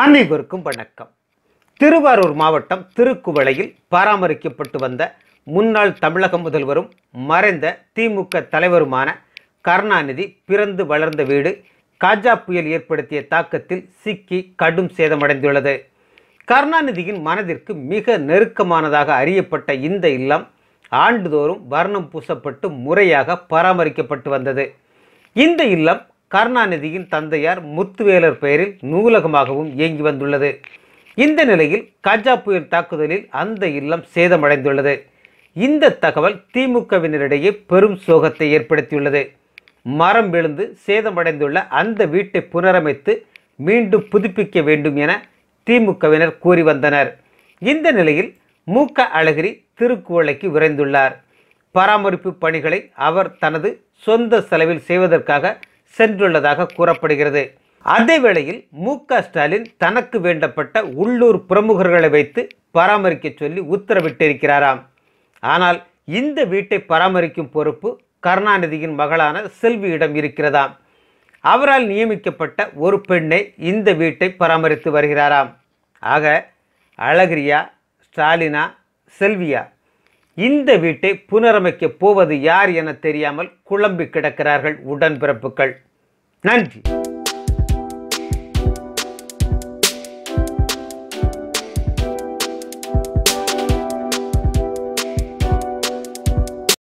அனைவருக்கும் வணக்கம் திருவாரூர் மாவட்டம் திருக்குவளையில் பராமரிக்கப்பட்டு வந்த முன்னாள் தமிழக முதல்வரும் மறைந்த திமுக தலைவருமான கருணாநிதி பிறந்து வளர்ந்த வீடு காஜா புயல் ஏற்படுத்திய தாக்கத்தில் சிக்கி கடும் சேதமடைந்துள்ளது கருணாநிதியின் மனதிற்கு மிக நெருக்கமானதாக அறியப்பட்ட இந்த இல்லம் ஆண்டுதோறும் வர்ணம் பூசப்பட்டு முறையாக பராமரிக்கப்பட்டு வந்தது இந்த இல்லம் கருணாநிதியின் தந்தையார் முத்துவேலர் பெயரில் நூலகமாகவும் இயங்கி வந்துள்ளது இந்த நிலையில் கஜா புயல் தாக்குதலில் அந்த இல்லம் சேதமடைந்துள்ளது இந்த தகவல் திமுகவினரிடையே பெரும் சோகத்தை ஏற்படுத்தியுள்ளது மரம் விழுந்து சேதமடைந்துள்ள அந்த வீட்டை புனரமைத்து மீண்டும் புதுப்பிக்க வேண்டும் என திமுகவினர் கூறி வந்தனர் இந்த நிலையில் மு க அழகிரி திருக்குவளைக்கு விரைந்துள்ளார் பராமரிப்பு பணிகளை அவர் தனது சொந்த செலவில் செய்வதற்காக சென்றுள்ளதாக கூறப்படுகிறது அதேவேளையில் மு க ஸ்டாலின் தனக்கு வேண்டப்பட்ட உள்ளூர் பிரமுகர்களை வைத்து பராமரிக்க சொல்லி உத்தரவிட்டிருக்கிறாராம் ஆனால் இந்த வீட்டை பராமரிக்கும் பொறுப்பு கருணாநிதியின் மகளான செல்வியிடம் இருக்கிறதாம் அவரால் நியமிக்கப்பட்ட ஒரு பெண்ணை இந்த வீட்டை பராமரித்து வருகிறாராம் ஆக அழகிரியா ஸ்டாலினா செல்வியா இந்த வீட்டை புனரமைக்கப் போவது யார் என தெரியாமல் குழம்பி கிடக்கிறார்கள் உடன்பிறப்புகள் நன்றி